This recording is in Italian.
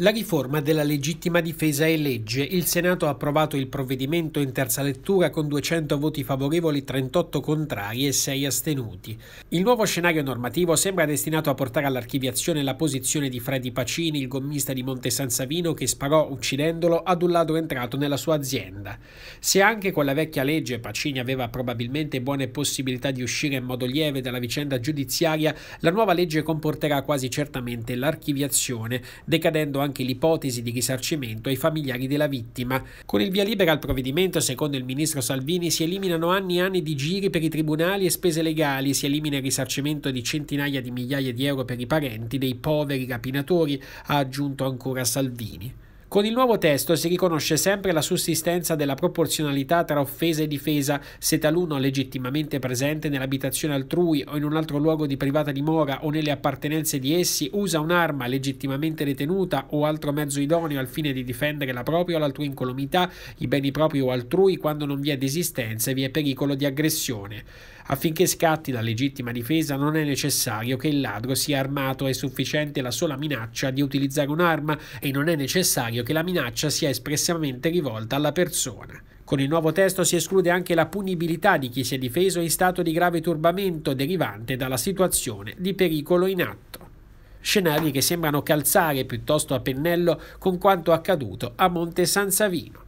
La riforma della legittima difesa è legge. Il Senato ha approvato il provvedimento in terza lettura con 200 voti favorevoli, 38 contrari e 6 astenuti. Il nuovo scenario normativo sembra destinato a portare all'archiviazione la posizione di Freddy Pacini, il gommista di Monte San Savino che sparò uccidendolo ad un ladro entrato nella sua azienda. Se anche con la vecchia legge Pacini aveva probabilmente buone possibilità di uscire in modo lieve dalla vicenda giudiziaria, la nuova legge comporterà quasi certamente l'archiviazione, decadendo anche anche l'ipotesi di risarcimento ai familiari della vittima. Con il via libera al provvedimento, secondo il ministro Salvini, si eliminano anni e anni di giri per i tribunali e spese legali, si elimina il risarcimento di centinaia di migliaia di euro per i parenti dei poveri rapinatori, ha aggiunto ancora Salvini. Con il nuovo testo si riconosce sempre la sussistenza della proporzionalità tra offesa e difesa se taluno legittimamente presente nell'abitazione altrui o in un altro luogo di privata dimora o nelle appartenenze di essi usa un'arma legittimamente detenuta o altro mezzo idoneo al fine di difendere la propria o l'altrui incolumità, i beni propri o altrui quando non vi è desistenza e vi è pericolo di aggressione. Affinché scatti la legittima difesa non è necessario che il ladro sia armato, è sufficiente la sola minaccia di utilizzare un'arma e non è necessario necessario che la minaccia sia espressamente rivolta alla persona. Con il nuovo testo si esclude anche la punibilità di chi si è difeso in stato di grave turbamento derivante dalla situazione di pericolo in atto. Scenari che sembrano calzare piuttosto a pennello con quanto accaduto a Monte San Savino.